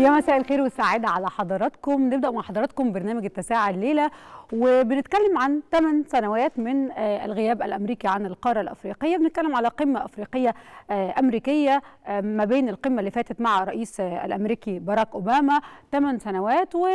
يا مساء الخير والسعادة على حضراتكم نبدأ مع حضراتكم برنامج التساعة الليلة وبنتكلم عن 8 سنوات من آه، الغياب الأمريكي عن القارة الأفريقية بنتكلم على قمة أفريقية آه، أمريكية آه، ما بين القمة اللي فاتت مع رئيس الأمريكي باراك أوباما 8 سنوات و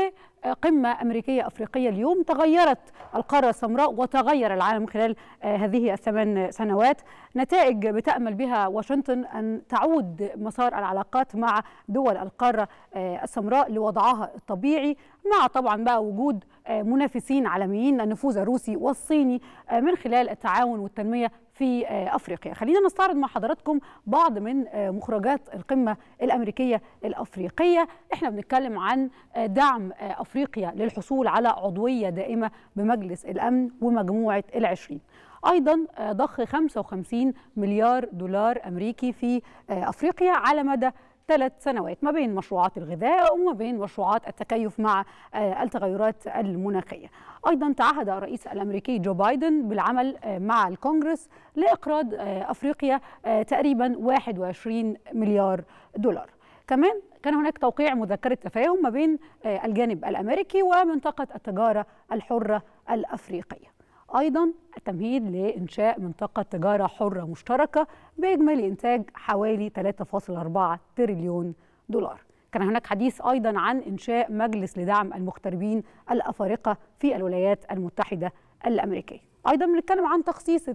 قمة أمريكية أفريقية اليوم تغيرت القارة السمراء وتغير العالم خلال آه، هذه الثمان سنوات نتائج بتأمل بها واشنطن أن تعود مسار العلاقات مع دول القارة آه، السمراء لوضعها الطبيعي مع طبعا بقى وجود آه، منافسين عالميين النفوذ الروسي والصيني من خلال التعاون والتنمية في آه، افريقيا خلينا نستعرض مع حضراتكم بعض من آه، مخرجات القمه الامريكيه الافريقيه احنا بنتكلم عن آه، دعم افريقيا للحصول على عضويه دائمه بمجلس الامن ومجموعه العشرين ايضا ضخ 55 مليار دولار امريكي في افريقيا على مدى ثلاث سنوات ما بين مشروعات الغذاء وما بين مشروعات التكيف مع آه، التغيرات المناخية أيضا تعهد الرئيس الأمريكي جو بايدن بالعمل آه، مع الكونغرس لإقراض آه، أفريقيا تقريبا 21 مليار دولار كمان كان هناك توقيع مذكرة تفاهم ما بين الجانب الأمريكي ومنطقة التجارة الحرة الأفريقية أيضا تمهيد لإنشاء منطقة تجارة حرة مشتركة بإجمالي إنتاج حوالي 3.4 تريليون دولار كان هناك حديث أيضا عن إنشاء مجلس لدعم المغتربين الأفارقة في الولايات المتحدة الأمريكية ايضا بنتكلم عن تخصيص 2.5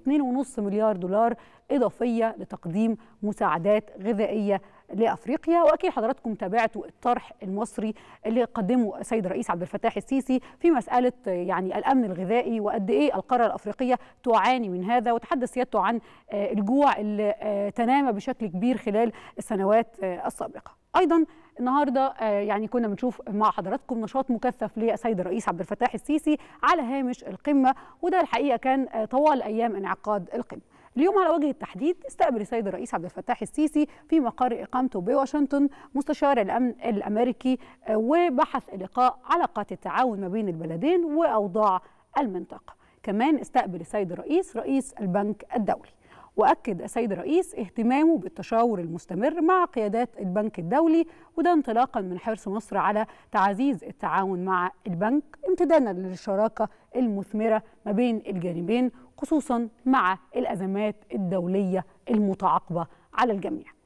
مليار دولار اضافيه لتقديم مساعدات غذائيه لافريقيا واكيد حضراتكم تابعتوا الطرح المصري اللي قدمه السيد الرئيس عبد الفتاح السيسي في مساله يعني الامن الغذائي وقد ايه القاره الافريقيه تعاني من هذا وتحدث سيادته عن آه، الجوع اللي آه، تنامى بشكل كبير خلال السنوات آه، السابقه ايضا النهارده يعني كنا بنشوف مع حضراتكم نشاط مكثف للسيد الرئيس عبد الفتاح السيسي على هامش القمه وده الحقيقه كان طوال أيام انعقاد القمة اليوم على وجه التحديد استقبل السيد الرئيس عبد الفتاح السيسي في مقر اقامته بواشنطن مستشار الامن الامريكي آه، وبحث لقاء علاقات التعاون ما بين البلدين واوضاع المنطقه كمان استقبل السيد الرئيس رئيس البنك الدولي واكد السيد الرئيس اهتمامه بالتشاور المستمر مع قيادات البنك الدولي وده انطلاقا من حرص مصر على تعزيز التعاون مع البنك امتدادا للشراكه المثمره ما بين الجانبين خصوصا مع الازمات الدوليه المتعاقبه على الجميع